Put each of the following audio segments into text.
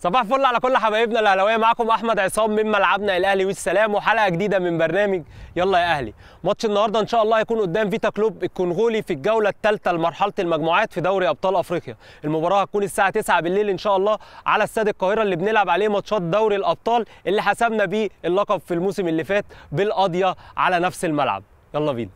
صباح الفل على كل حبايبنا الاهلاويه معاكم احمد عصام من ملعبنا الاهلي والسلام وحلقه جديده من برنامج يلا يا اهلي ماتش النهارده ان شاء الله هيكون قدام فيتا كلوب الكونغولي في الجوله الثالثه لمرحله المجموعات في دوري ابطال افريقيا المباراه هتكون الساعه 9 بالليل ان شاء الله على استاد القاهره اللي بنلعب عليه ماتشات دوري الابطال اللي حسمنا بيه اللقب في الموسم اللي فات بالقضيه على نفس الملعب يلا بينا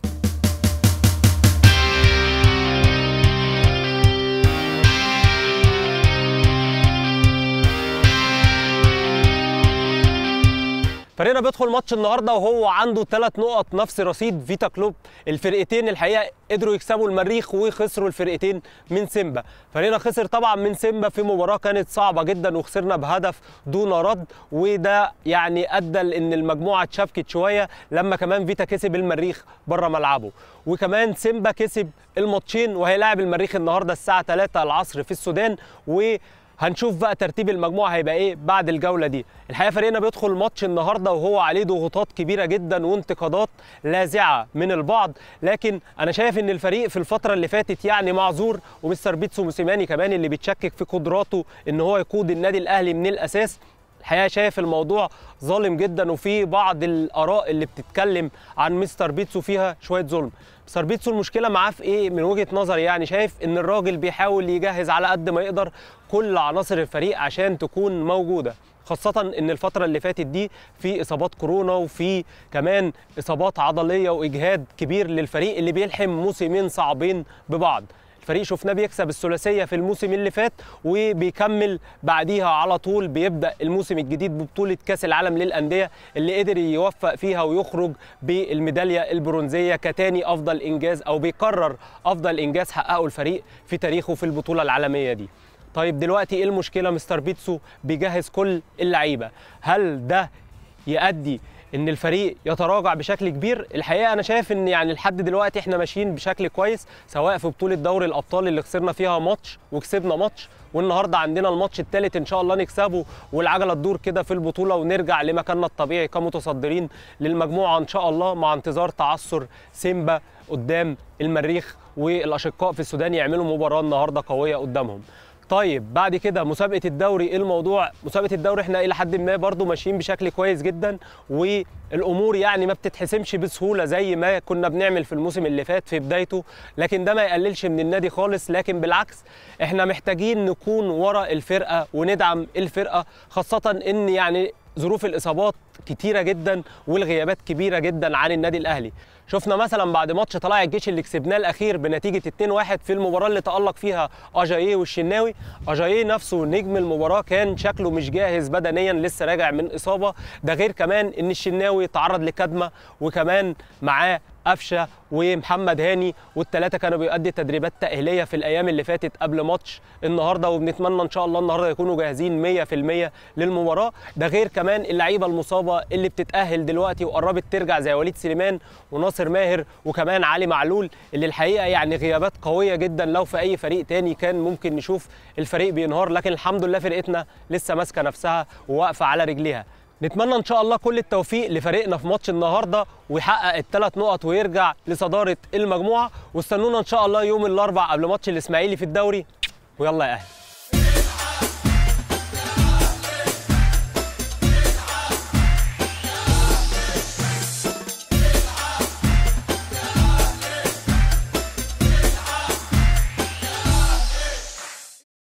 فريقنا بيدخل ماتش النهارده وهو عنده ثلاث نقط نفس رصيد فيتا كلوب الفرقتين الحقيقه قدروا يكسبوا المريخ وخسروا الفرقتين من سيمبا فريقنا خسر طبعا من سيمبا في مباراه كانت صعبه جدا وخسرنا بهدف دون رد وده يعني ادى لان المجموعه اتشفكت شويه لما كمان فيتا كسب المريخ بره ملعبه وكمان سيمبا كسب الماتشين وهيلاعب المريخ النهارده الساعه 3 العصر في السودان و هنشوف بقى ترتيب المجموعه هيبقى ايه بعد الجوله دي الحقيقه فريقنا بيدخل ماتش النهارده وهو عليه ضغوطات كبيره جدا وانتقادات لاذعه من البعض لكن انا شايف ان الفريق في الفتره اللي فاتت يعني معذور ومستر بيتسو موسيماني كمان اللي بيتشكك في قدراته ان هو يقود النادي الاهلي من الاساس الحقيقه شايف الموضوع ظالم جدا وفي بعض الاراء اللي بتتكلم عن مستر بيتسو فيها شويه ظلم مستر بيتسو المشكله معاه في ايه من وجهه نظري يعني شايف ان الراجل بيحاول يجهز على قد ما يقدر كل عناصر الفريق عشان تكون موجوده خاصة إن الفترة اللي فاتت دي في إصابات كورونا وفي كمان إصابات عضلية وإجهاد كبير للفريق اللي بيلحم موسمين صعبين ببعض الفريق شفناه بيكسب الثلاثيه في الموسم اللي فات وبيكمل بعديها على طول بيبدا الموسم الجديد ببطوله كاس العالم للانديه اللي قدر يوفق فيها ويخرج بالميداليه البرونزيه كتاني افضل انجاز او بيكرر افضل انجاز حققه الفريق في تاريخه في البطوله العالميه دي طيب دلوقتي ايه المشكله مستر بيتسو بيجهز كل اللعيبه هل ده يؤدي ان الفريق يتراجع بشكل كبير الحقيقه انا شايف ان يعني لحد دلوقتي احنا ماشيين بشكل كويس سواء في بطوله دوري الابطال اللي خسرنا فيها ماتش وكسبنا ماتش والنهارده عندنا الماتش الثالث ان شاء الله نكسبه والعجله تدور كده في البطوله ونرجع لمكاننا الطبيعي كمتصدرين للمجموعه ان شاء الله مع انتظار تعثر سيمبا قدام المريخ والاشقاء في السودان يعملوا مباراه النهارده قويه قدامهم طيب بعد كده مسابقه الدوري ايه الموضوع مسابقه الدوري احنا الى حد ما برضو ماشيين بشكل كويس جدا والامور يعني ما بتتحسمش بسهوله زي ما كنا بنعمل في الموسم اللي فات في بدايته لكن ده ما يقللش من النادي خالص لكن بالعكس احنا محتاجين نكون ورا الفرقه وندعم الفرقه خاصه ان يعني ظروف الاصابات كتيره جدا والغيابات كبيره جدا عن النادي الاهلي شفنا مثلا بعد ماتش طلائع الجيش اللي كسبناه الاخير بنتيجه 2-1 في المباراه اللي تالق فيها اجاييه والشناوي اجاييه نفسه نجم المباراه كان شكله مش جاهز بدنيا لسه راجع من اصابه ده غير كمان ان الشناوي تعرض لكدمه وكمان معاه قفشه ومحمد هاني والثلاثه كانوا بيؤدي تدريبات تاهيليه في الايام اللي فاتت قبل ماتش النهارده وبنتمنى ان شاء الله النهارده يكونوا جاهزين 100% للمباراه ده غير كمان اللعيبه المصابه اللعيبه اللي بتتاهل دلوقتي وقربت ترجع زي وليد سليمان وناصر ماهر وكمان علي معلول اللي الحقيقه يعني غيابات قويه جدا لو في اي فريق تاني كان ممكن نشوف الفريق بينهار لكن الحمد لله فرقتنا لسه ماسكه نفسها وواقفه على رجليها نتمنى ان شاء الله كل التوفيق لفريقنا في ماتش النهارده ويحقق الثلاث نقط ويرجع لصداره المجموعه واستنونا ان شاء الله يوم الاربعاء قبل ماتش الاسماعيلي في الدوري ويلا يا اهلي